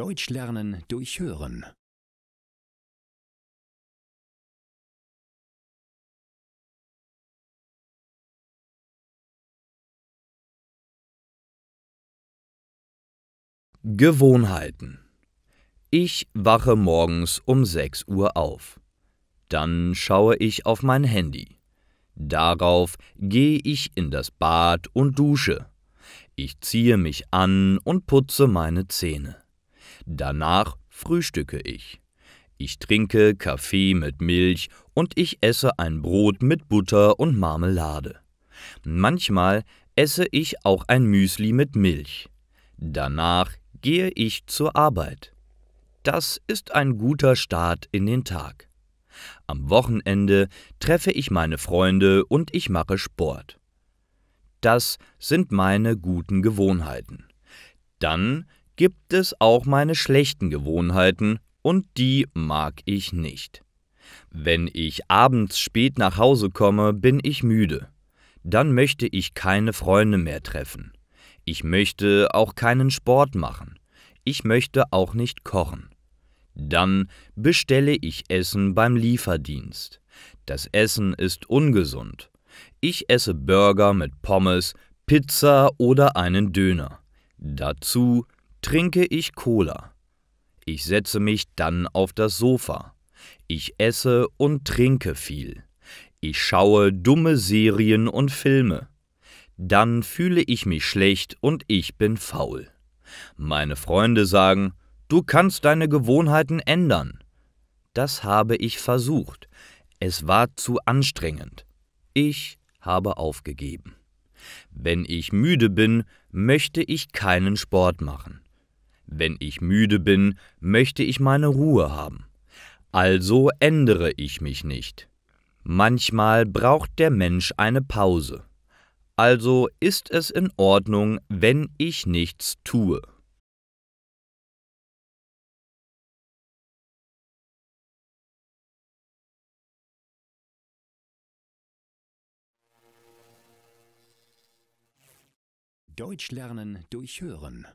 Deutsch lernen durch Hören. Gewohnheiten. Ich wache morgens um 6 Uhr auf. Dann schaue ich auf mein Handy. Darauf gehe ich in das Bad und dusche. Ich ziehe mich an und putze meine Zähne. Danach frühstücke ich. Ich trinke Kaffee mit Milch und ich esse ein Brot mit Butter und Marmelade. Manchmal esse ich auch ein Müsli mit Milch. Danach gehe ich zur Arbeit. Das ist ein guter Start in den Tag. Am Wochenende treffe ich meine Freunde und ich mache Sport. Das sind meine guten Gewohnheiten. Dann gibt es auch meine schlechten Gewohnheiten und die mag ich nicht. Wenn ich abends spät nach Hause komme, bin ich müde. Dann möchte ich keine Freunde mehr treffen. Ich möchte auch keinen Sport machen. Ich möchte auch nicht kochen. Dann bestelle ich Essen beim Lieferdienst. Das Essen ist ungesund. Ich esse Burger mit Pommes, Pizza oder einen Döner. Dazu trinke ich Cola. Ich setze mich dann auf das Sofa. Ich esse und trinke viel. Ich schaue dumme Serien und Filme. Dann fühle ich mich schlecht und ich bin faul. Meine Freunde sagen, du kannst deine Gewohnheiten ändern. Das habe ich versucht. Es war zu anstrengend. Ich habe aufgegeben. Wenn ich müde bin, möchte ich keinen Sport machen. Wenn ich müde bin, möchte ich meine Ruhe haben. Also ändere ich mich nicht. Manchmal braucht der Mensch eine Pause. Also ist es in Ordnung, wenn ich nichts tue. Deutsch lernen durch Hören.